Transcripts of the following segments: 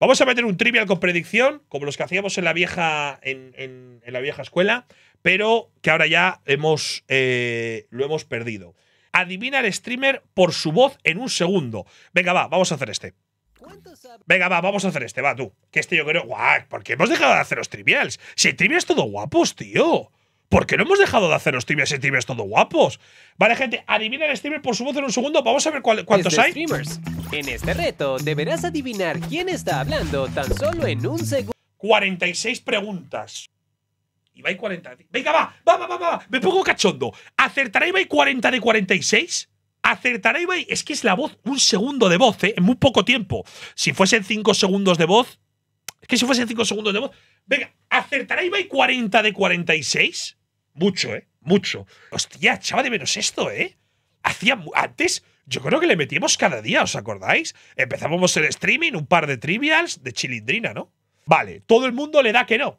Vamos a meter un trivial con predicción, como los que hacíamos en la vieja, en, la vieja escuela, pero que ahora ya hemos, eh, lo hemos perdido. Adivina el streamer por su voz en un segundo. Venga, va, vamos a hacer este. Venga, va, vamos a hacer este, va, tú. Que este yo creo. Guau, ¿por qué hemos dejado de hacer los trivials? Si trivias todo guapos, tío. ¿Por qué no hemos dejado de hacer los trivials si trivias todo guapos? Vale, gente, adivina el streamer por su voz en un segundo. Vamos a ver cuántos hay. En este reto deberás adivinar quién está hablando tan solo en un segundo. 46 preguntas. y 40. Venga, va, va, va, va, va. Me pongo cachondo. ¿Acertará y 40 de 46? ¿Acertará y Es que es la voz, un segundo de voz, ¿eh? En muy poco tiempo. Si fuesen 5 segundos de voz. Es que si fuesen 5 segundos de voz. Venga, ¿acertará y 40 de 46? Mucho, ¿eh? Mucho. Hostia, echaba de menos esto, ¿eh? Hacía. Antes yo creo que le metíamos cada día, ¿os acordáis? Empezábamos el streaming, un par de trivials de chilindrina, ¿no? Vale, todo el mundo le da que no.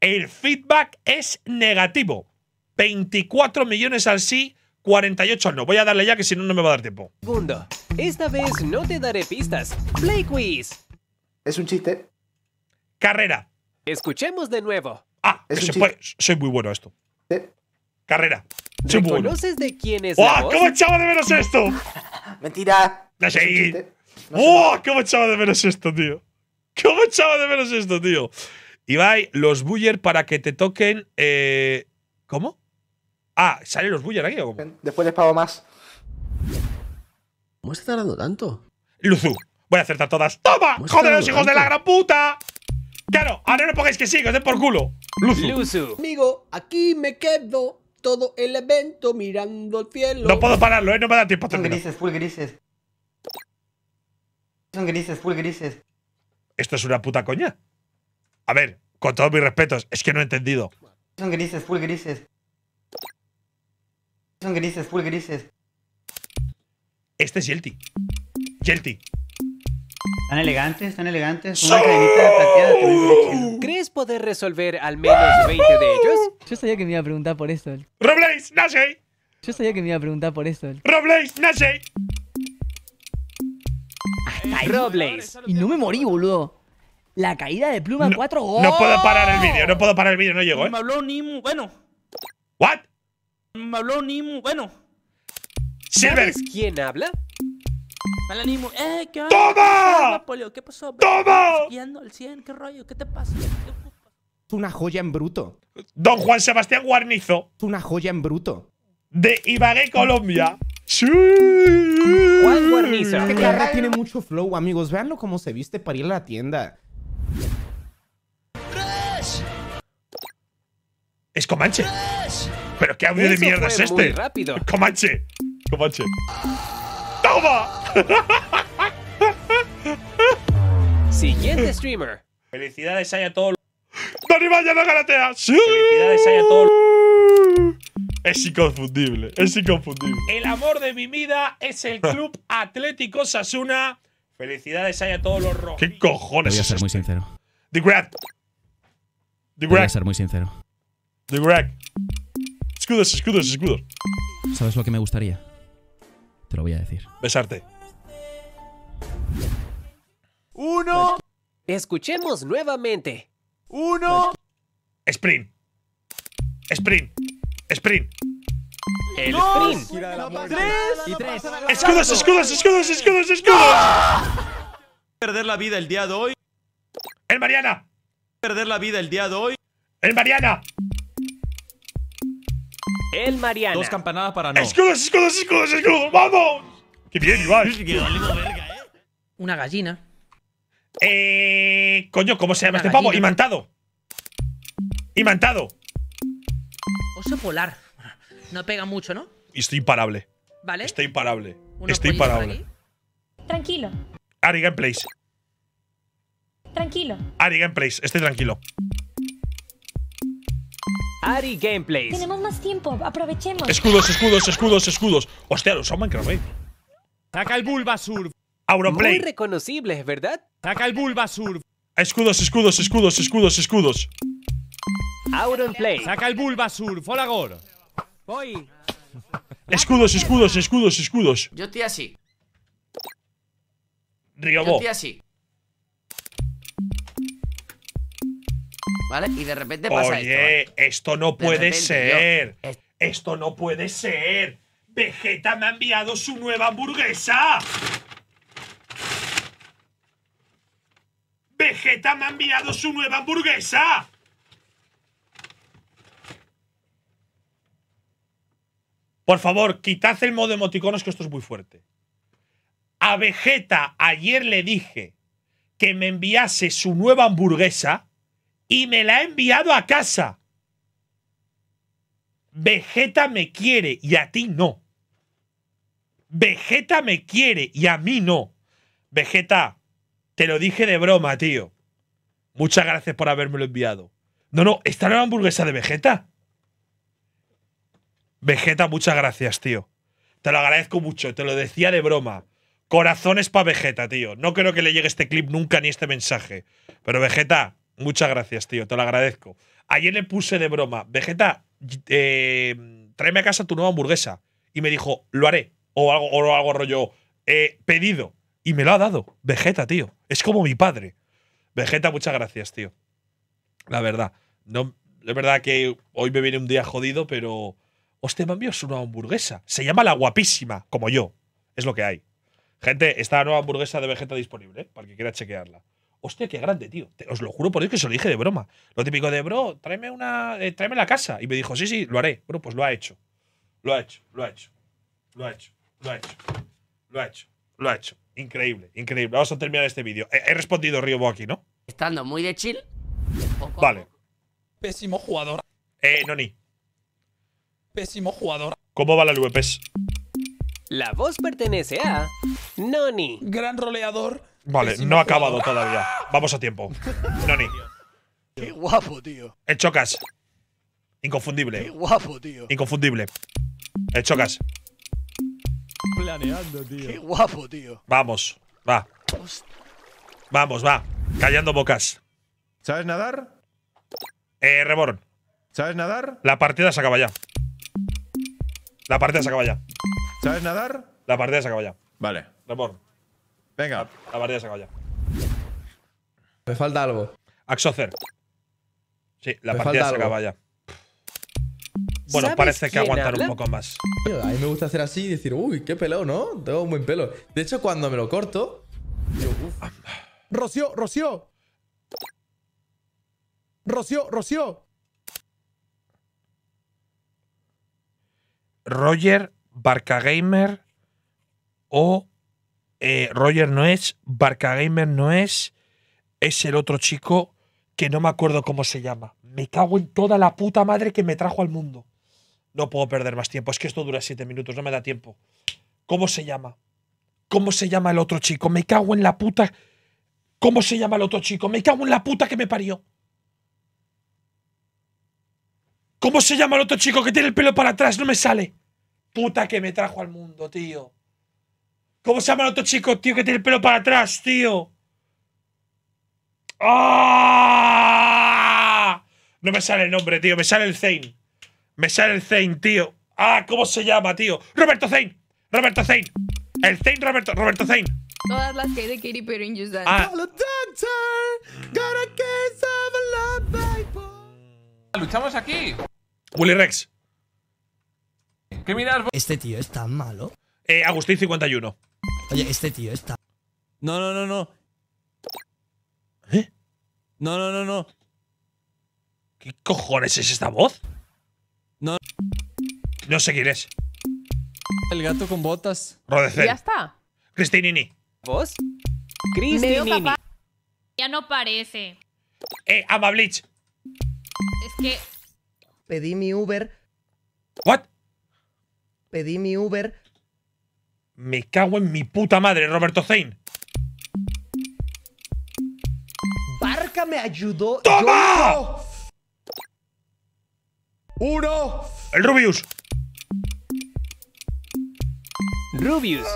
El feedback es negativo. 24 millones al sí, 48 al no. Voy a darle ya que si no, no me va a dar tiempo. Segundo, esta vez no te daré pistas. Play quiz. Es un chiste. Carrera. Escuchemos de nuevo. Ah, es se soy muy bueno a esto. Carrera. ¿Reconoces de quién es la cómo echaba de menos esto! Mentira. No sé. ¡Oh, cómo echaba de menos esto, tío! ¿Cómo echaba de menos esto, tío? Ibai, los Buller para que te toquen. Eh, ¿Cómo? Ah, ¿salen los Buller aquí o Después les pago más. ¿Cómo está tardando tanto? Luzu, voy a acertar todas. ¡Toma! ¡Joder, los hijos de la gran puta! Claro, ahora no pongáis que sí, que os den por culo. Luzu. Luzu. Amigo, aquí me quedo todo el evento mirando el cielo. No puedo pararlo, ¿eh? no me da tiempo Son grises, full grises. Son grises, full grises. Esto es una puta coña. A ver, con todos mis respetos, es que no he entendido. Son grises, full grises. Son grises, full grises. Este es Yelty. Yelty, están elegantes, están elegantes. Una cadenita plateada ¿Crees poder resolver al menos 20 de ellos? Yo sabía que me iba a preguntar por esto. ¡Robles, nace! Yo sabía que me iba a preguntar por esto. ¡Robles, nace! Robles. Y no me morí, boludo. La caída de pluma en 4 No puedo ¡oh! parar el vídeo, no puedo parar el vídeo, no llegó, Me ¿eh? habló Nimu, bueno. ¿What? Me habló Nimu, bueno. ¿Sabes quién habla? Mal ánimo. ¡Eh, qué ¡Toma! ¿Qué pasó? ¡Toma! ¿qué te pasa? Es una joya en bruto. Don Juan Sebastián Guarnizo. Es una joya en bruto. De Ibagué, Colombia. Sí. ¿Cuál guarnizo? Este tiene mucho flow, amigos. Veanlo cómo se viste para ir a la tienda. Es Comanche. Pero qué audio de mierda es este. Comanche. Comanche. Siguiente streamer. Felicidades a todos. ¡Dani ya no garatea! ¡Sí! Felicidades hay a todos. Es inconfundible, es inconfundible. El amor de mi vida es el Club Atlético Sasuna. Felicidades hay a todos los rojos. ¿Qué cojones Voy a ser muy este? sincero. The Greg. The Greg Voy a ser muy sincero. The Greg. Escudos, escudos, escudos. ¿Sabes lo que me gustaría? Te lo voy a decir. Besarte. Uno. Escuchemos nuevamente. Uno. Sprint. Sprint. Sprint. El sprint. Tres. Y tres. Escudos, escudos, escudos, escudos, escudos. Perder la vida el día de hoy. El Mariana. Perder la vida el día de hoy. El Mariana. El Mariana. Dos campanadas para no. ¡Escudos, escudos, escudos, escudos! ¡Vamos! ¡Qué bien, igual. ¿eh? Una gallina. Eh. Coño, ¿cómo se llama este pavo? Imantado. Imantado. Oso polar. No pega mucho, ¿no? Y estoy imparable. Vale. Estoy imparable. Estoy imparable. Tranquilo. Ari place. Tranquilo. Ari place. estoy tranquilo. Ari Gameplays. Tenemos más tiempo, aprovechemos. Escudos, escudos, escudos, escudos. Hostia, los son Minecraft, ¿eh? Saca el Bulbasur. Auronplay. Muy reconocibles, ¿verdad? Saca el Bulbasur. Escudos, escudos, escudos, escudos, escudos. Auronplay. Saca el Bulbasurf, Folagor. Voy. Escudos, escudos, escudos, escudos. Yo estoy así. Riobo. Yo estoy así. ¿Vale? Y de repente pasa esto. Oye, esto ¿eh? no puede ser. Esto no puede ser. Vegeta me ha enviado su nueva hamburguesa. Vegeta me ha enviado su nueva hamburguesa. Por favor, quitad el modo emoticonos que esto es muy fuerte. A Vegeta ayer le dije que me enviase su nueva hamburguesa y me la ha enviado a casa. Vegeta me quiere y a ti no. Vegeta me quiere y a mí no. Vegeta, te lo dije de broma, tío. Muchas gracias por habérmelo enviado. No, no, esta no la hamburguesa de Vegeta. Vegeta, muchas gracias, tío. Te lo agradezco mucho, te lo decía de broma. Corazones para Vegeta, tío. No creo que le llegue este clip nunca ni este mensaje. Pero Vegeta, Muchas gracias, tío, te lo agradezco. Ayer le puse de broma, Vegeta, eh, tráeme a casa tu nueva hamburguesa. Y me dijo, lo haré. O algo, o rollo, eh, pedido. Y me lo ha dado. Vegeta, tío. Es como mi padre. Vegeta, muchas gracias, tío. La verdad. No, es verdad que hoy me viene un día jodido, pero. Hostia, me es una hamburguesa. Se llama la guapísima, como yo. Es lo que hay. Gente, está la nueva hamburguesa de Vegeta disponible, ¿eh? para que quiera chequearla hostia, qué grande, tío. os lo juro por Dios que se lo dije de broma. Lo típico de, bro, tráeme, una, eh, tráeme la casa. Y me dijo, sí, sí, lo haré. Bueno, pues lo ha hecho. Lo ha hecho, lo ha hecho, lo ha hecho, lo ha hecho, lo ha hecho, lo ha hecho. Increíble, increíble. Vamos a terminar este vídeo. He, respondido Río aquí, ¿no? Estando muy de chill. vale. Pésimo jugador. Eh, Noni. Pésimo jugador. ¿Cómo va la VPS? La voz pertenece a Noni. Gran roleador Vale, no ha acabado todavía. Vamos a tiempo. Noni. Qué guapo, tío. El Chocas. Inconfundible. Qué guapo, tío. Inconfundible. El Chocas. Planeando, tío. Qué guapo, tío. Vamos, va. Vamos, va. Callando bocas. ¿Sabes nadar? Eh, Reborn. ¿Sabes nadar? La partida se acaba ya. La partida se acaba ya. ¿Sabes nadar? La partida se acaba ya. Vale. Reborn. Venga. La partida se acaba ya. Me falta algo. Axocer. Sí, la partida se acaba ya. Bueno, parece que aguantar un poco más. a mí me gusta hacer así y decir, uy, qué pelo, ¿no? Tengo un buen pelo. De hecho, cuando me lo corto. Rocio, Rocio. Rocio, Rocio. Roger, Barcagamer o eh, Roger no es, Barca Gamer no es, es el otro chico que no me acuerdo cómo se llama. Me cago en toda la puta madre que me trajo al mundo. No puedo perder más tiempo, es que esto dura siete minutos, no me da tiempo. ¿Cómo se llama? ¿Cómo se llama el otro chico? Me cago en la puta. ¿Cómo se llama el otro chico? Me cago en la puta que me parió. ¿Cómo se llama el otro chico que tiene el pelo para atrás? No me sale. Puta que me trajo al mundo, tío. ¿Cómo se llama el otro chico, tío, que tiene el pelo para atrás, tío? ¡Ah! No me sale el nombre, tío. Me sale el Zane. Me sale el Zane, tío. Ah, ¿cómo se llama, tío? Roberto Zane. Roberto Zane. El Zane Roberto. Roberto Zane. Todas las que hay de Ah. Luchamos aquí. Willy Rex. ¿Qué miras? Este tío es tan malo. Eh, Agustín 51. Oye, este tío está... No, no, no, no. ¿Eh? No, no, no, no. ¿Qué cojones es esta voz? No. No sé quién El gato con botas. Ya está. Cristinini. ¿Vos? Cristinini. Ya no parece. Eh, Bleach. Es que... Pedí mi Uber. ¿What? Pedí mi Uber me cago en mi puta madre, Roberto Zane. Barca me ayudó. ¡Toma! Uno. El Rubius. Rubius.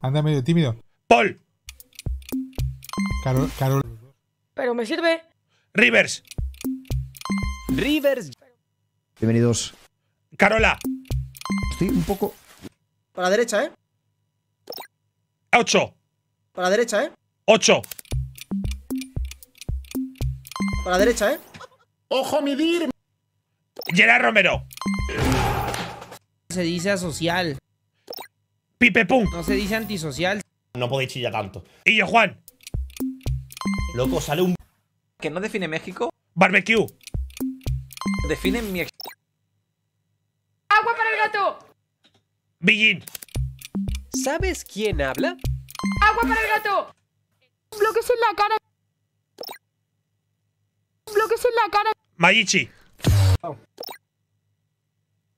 Anda medio tímido. Paul. Carol. Carol. Pero me sirve. Rivers. Rivers. Bienvenidos. Carola. Estoy un poco. Para la derecha, ¿eh? 8. Para la derecha, ¿eh? 8. Para la derecha, ¿eh? ¡Ojo, midir! Gerard Romero. Se dice asocial. Pipe Pum. No se dice antisocial. No podéis chillar tanto. Y yo, Juan. Loco, sale un. ¿Que no define México? Barbecue. Define mi. ¡Agua para el gato! Billín. ¿Sabes quién habla? ¡Agua para el gato! ¡Bloques en la cara! ¡Bloques en la cara! Mayichi.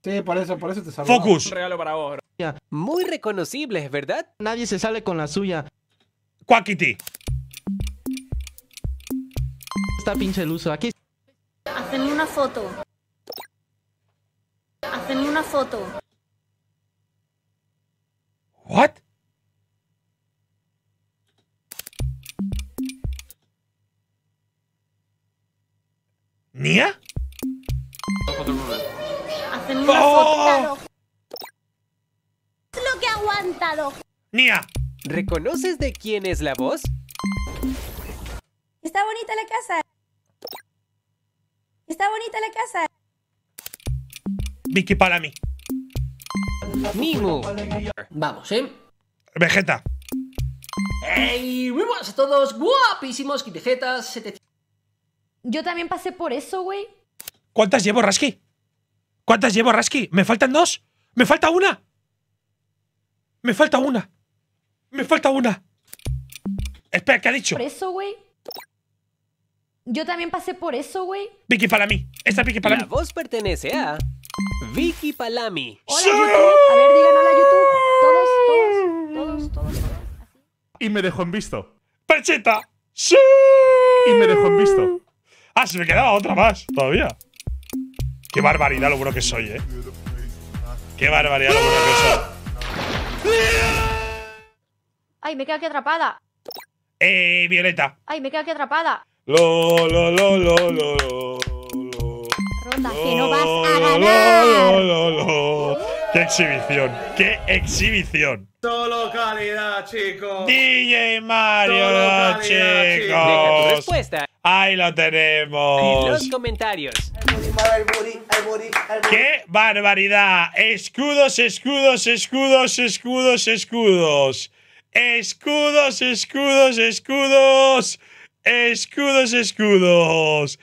Sí, por eso, por eso te salgo. Focus. Un regalo para vos. Muy reconocibles, ¿verdad? Nadie se sale con la suya. Quackity. Está pinche uso aquí. Hacen una foto. Hacen una foto. What? ¿Nia? ¡Oh! lo que aguantado. ¡Nia! ¿Reconoces de quién es la voz? Está bonita la casa. Está bonita la casa. Vicky para mí. Mimo. Vamos, ¿eh? Vegeta. ¡Ey! Muy buenas a todos, guapísimos, Vegetas Yo también pasé por eso, güey. ¿Cuántas llevo, Raski? ¿Cuántas llevo, Raski? ¿Me faltan dos? ¿Me falta una? Me falta una. Me falta una. Espera, ¿qué ha dicho? Por eso, güey. Yo también pasé por eso, güey. Vicky Palami. esta Vicky Palami. La voz pertenece a Vicky Palami. Hola, A ver, díganos hola, YouTube. Todos, todos, todos, todos. todos. Y me dejó en visto. ¡Perchita! ¡Sí! Y me dejó en visto. Ah, se me quedaba otra más todavía. Qué barbaridad lo bueno que soy, eh. Qué barbaridad lo bueno que soy. Ay, me quedo aquí atrapada. Eh, Violeta. Ay, me quedo aquí atrapada. Lo, lo, lo, lo, lo, lo. Ronda que no vas a ganar. Lo, lo, lo, ¡Qué exhibición! ¡Qué exhibición! Solo calidad, chicos. DJ Mario, chicos. Ahí lo tenemos. En los comentarios. ¡Qué barbaridad! Escudos, escudos, escudos, escudos, escudos. Escudos, escudos, escudos. Escudos, escudos.